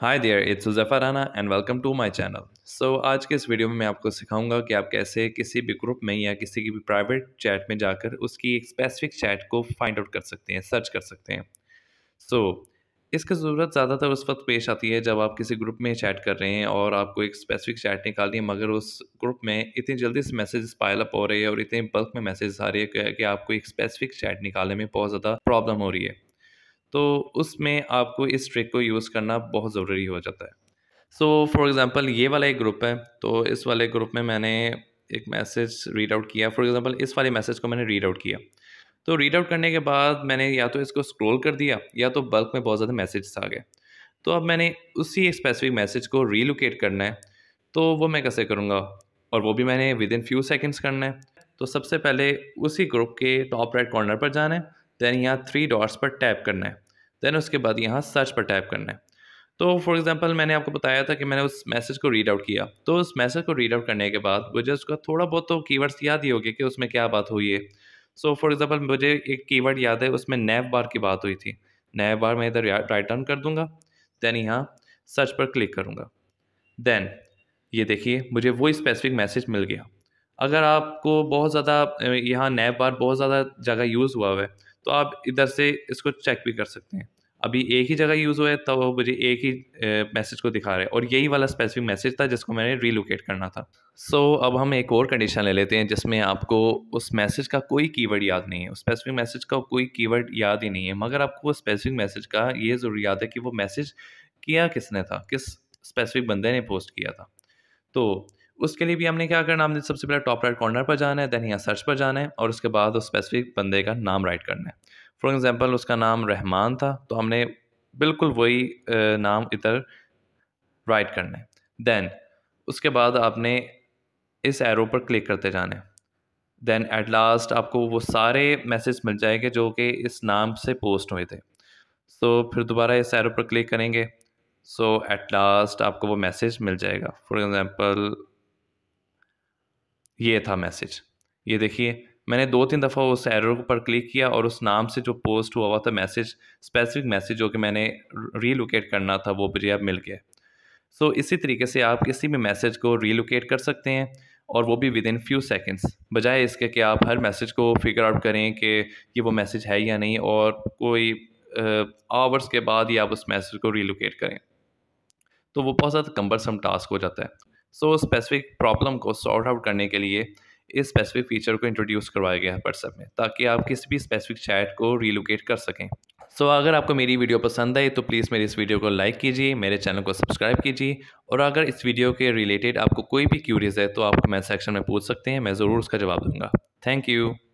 high there it's Juzaifa Rana and welcome to my channel so आज के इस वीडियो में मैं आपको सिखाऊंगा कि आप कैसे किसी भी ग्रुप में या किसी की भी प्राइवेट चैट में जाकर उसकी एक स्पेसिफिक चैट को फाइंड आउट कर सकते हैं सर्च कर सकते हैं सो so, इसकी ज़रूरत ज़्यादातर उस वक्त पेश आती है जब आप किसी ग्रुप में चैट कर रहे हैं और आपको एक स्पेसिफिक चैट निकालनी है मगर उस ग्रुप में इतनी जल्दी से मैसेज पायलअप हो रहे हैं और इतने बल्क में मैसेज आ रही है कि आपको एक स्पेसिफिक चैट निकालने में बहुत ज़्यादा प्रॉब्लम हो रही है तो उसमें आपको इस ट्रिक को यूज़ करना बहुत ज़रूरी हो जाता है सो फॉर एग्ज़ाम्पल ये वाला एक ग्रुप है तो इस वाले ग्रुप में मैंने एक मैसेज रीड आउट किया फॉर एग्ज़ाम्पल इस वाले मैसेज को मैंने रीड आउट किया तो रीड आउट करने के बाद मैंने या तो इसको स्क्रॉल कर दिया या तो बल्क में बहुत ज़्यादा मैसेज आ गए तो अब मैंने उसी स्पेसिफिक मैसेज को रीलोकेट करना है तो वो मैं कैसे करूँगा और वो भी मैंने विद इन फ्यू सेकेंड्स करना है तो सबसे पहले उसी ग्रुप के टॉप राइट कॉर्नर पर जाना है देन यहाँ थ्री डॉट्स पर टैप करना है देन उसके बाद यहाँ सर्च पर टैप करना है तो फॉर एग्जांपल मैंने आपको बताया था कि मैंने उस मैसेज को रीड आउट किया तो उस मैसेज को रीड आउट करने के बाद मुझे उसका थोड़ा बहुत तो कीवर्ड्स याद ही होगी कि उसमें क्या बात हुई है सो फॉर एग्जांपल मुझे एक कीवर्ड याद है उसमें नैव बार की बात हुई थी नैव बार मैं इधर राइट डाउन कर दूँगा देन यहाँ सर्च पर क्लिक करूँगा देन ये देखिए मुझे वो स्पेसिफिक मैसेज मिल गया अगर आपको बहुत ज़्यादा यहाँ नैब बार बहुत ज़्यादा जगह यूज़ हुआ हुआ है तो आप इधर से इसको चेक भी कर सकते हैं अभी एक ही जगह यूज़ हुआ है तब तो मुझे एक ही मैसेज को दिखा रहे हैं और यही वाला स्पेसिफिक मैसेज था जिसको मैंने रीलोकेट करना था सो so, अब हम एक और कंडीशन ले लेते हैं जिसमें आपको उस मैसेज का कोई कीवर्ड याद नहीं है उस स्पेसिफिक मैसेज का कोई कीवर्ड याद ही नहीं है मगर आपको उस स्पेसिफिक मैसेज का ये ज़रूर याद है कि वो मैसेज किया किसने था किस स्पेसिफिक बंदे ने पोस्ट किया था तो उसके लिए भी हमने क्या करना हमने सबसे पहले टॉप राइट कॉर्नर पर जाना है देन यहाँ सर्च पर जाना है और उसके बाद उस स्पेसिफिक बंदे का नाम राइट करना है फॉर एग्ज़ाम्पल उसका नाम रहमान था तो हमने बिल्कुल वही नाम इधर राइट करना है देन उसके बाद आपने इस एरो पर क्लिक करते जाना है देन एट लास्ट आपको वो सारे मैसेज मिल जाएंगे जो कि इस नाम से पोस्ट हुए थे सो so, फिर दोबारा इस एरो पर क्लिक करेंगे सो एट लास्ट आपको वो मैसेज मिल जाएगा फॉर एग्ज़ाम्पल ये था मैसेज ये देखिए मैंने दो तीन दफ़ा उस एरर पर क्लिक किया और उस नाम से जो पोस्ट हुआ हुआ था मैसेज स्पेसिफिक मैसेज जो कि मैंने रीलोकेट करना था वो मुझे अब मिल गया सो so, इसी तरीके से आप किसी भी मैसेज को रीलोकेट कर सकते हैं और वो भी विद इन फ्यू सेकेंड्स बजाय इसके कि आप हर मैसेज को फिगर आउट करें कि ये वो मैसेज है या नहीं और कोई आवर्स के बाद ही आप उस मैसेज को रीलोकेट करें तो वो बहुत ज़्यादा कम्बरसम टास्क हो जाता है सो स्पेसिफिक प्रॉब्लम को सॉर्ट आउट करने के लिए इस स्पेसिफिक फीचर को इंट्रोड्यूस करवाया गया है व्हाट्सएप में ताकि आप किसी भी स्पेसिफिक चैट को रीलोकेट कर सकें सो so, अगर आपको मेरी वीडियो पसंद आई तो प्लीज़ मेरी इस वीडियो को लाइक कीजिए मेरे चैनल को सब्सक्राइब कीजिए और अगर इस वीडियो के रिलेटेड आपको कोई भी क्यूरीज है तो आप कमेंट सेक्शन में पूछ सकते हैं मैं ज़रूर उसका जवाब दूंगा थैंक यू